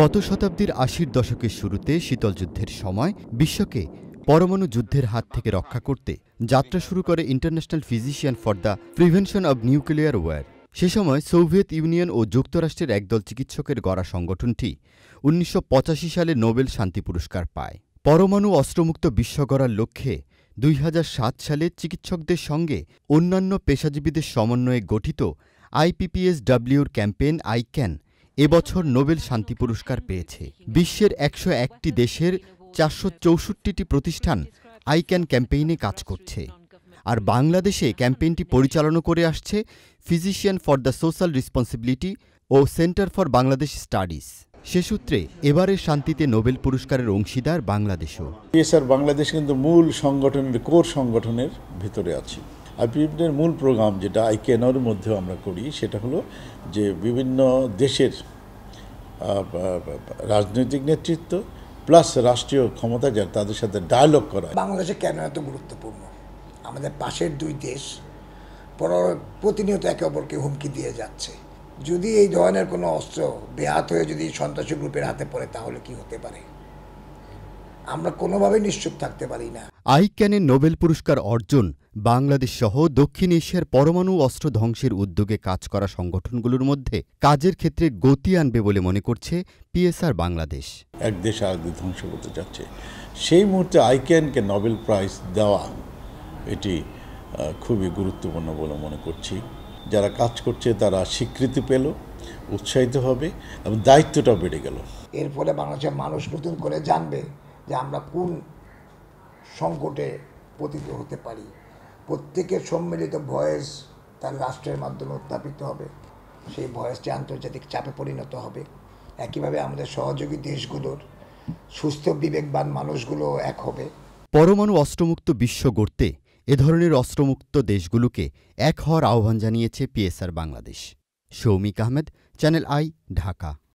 গত শতাব্দীর আশির দশকের শুরুতে শীতল যুদ্ধের সময় বিশ্বকে পরমাণু যুদ্ধের হাত থেকে রক্ষা করতে যাত্রা শুরু করে international physician for the prevention of nuclear war সে সময় সোভিয়েত ইউনিয়ন ও যুক্তরাষ্ট্রের একদল চিকিৎসকের গড়া সংগঠনটি উনিশশো সালে নোবেল শান্তি পুরস্কার পায় পরমাণু অস্ত্রমুক্ত বিশ্ব গড়ার লক্ষ্যে দুই সালে চিকিৎসকদের সঙ্গে অন্যান্য পেশাজীবীদের সমন্বয়ে গঠিত আইপিপিএসডাব্লিউর ক্যাম্পেইন আই ক্যান এবছর নোবেল শান্তি পুরস্কার পেয়েছে বিশ্বের একশো একটি দেশের চারশো চৌষট্টিটি প্রতিষ্ঠান আইক্যান ক্যাম্পেইনে কাজ করছে আর বাংলাদেশে ক্যাম্পেইনটি পরিচালনা করে আসছে physician for the social responsibility ও সেন্টার ফর বাংলাদেশ স্টাডিজ সে সূত্রে এবারের শান্তিতে নোবেল পুরস্কারের অংশীদার বাংলাদেশও বাংলাদেশ কিন্তু মূল সংগঠনের কোর সংগঠনের ভিতরে আছে আইপিএফের মূল প্রোগ্রাম যেটা আইকেনর মধ্যেও আমরা করি সেটা হলো যে বিভিন্ন দেশের রাজনৈতিক নেতৃত্ব প্লাস রাষ্ট্রীয় ক্ষমতা যার তাদের সাথে ডায়ালগ করা বাংলাদেশে কেন এত গুরুত্বপূর্ণ আমাদের পাশের দুই দেশ প্রতিনিয়ত একে অপরকে হুমকি দিয়ে যাচ্ছে যদি এই ধরনের কোনো অস্ত্র বেহাত হয়ে যদি সন্ত্রাসী গ্রুপের হাতে পড়ে তাহলে কি হতে পারে আমরা কোনোভাবেই নিশ্চুপ থাকতে পারি না ক্যানের নোবেল পুরস্কার অর্জন বাংলাদেশসহ দক্ষিণ এশিয়ার পরমাণু অস্ত্র ধ্বংসের উদ্যোগে কাজ করা সংগঠনগুলোর মধ্যে কাজের ক্ষেত্রে গতি আনবে বলে মনে করছে পিএসআর বাংলাদেশ এক দেশ আর ধ্বংস করতে যাচ্ছে সেই মুহূর্তে আইক্যানকে নোবেল প্রাইজ দেওয়া এটি খুবই গুরুত্বপূর্ণ বলে মনে করছি যারা কাজ করছে তারা স্বীকৃতি পেল উৎসাহিত হবে এবং দায়িত্বটাও বেড়ে গেল এর ফলে বাংলাদেশের মানুষ নতুন করে জানবে যে আমরা কোন সংকটে পতিত হতে পারি প্রত্যেকের সম্মিলিত ভয়েস তার রাষ্ট্রের মাধ্যমে উত্থাপিত হবে সেই ভয়েসটি আন্তর্জাতিক চাপে পরিণত হবে একইভাবে আমাদের সহযোগী দেশগুলোর সুস্থ বিবেকবান মানুষগুলো এক হবে পরমাণু অস্ত্রমুক্ত বিশ্ব গড়তে এ ধরনের অস্ত্রমুক্ত দেশগুলোকে এক হওয়ার আহ্বান জানিয়েছে PSR Bangladesh Soumik Ahmed channel i Dhaka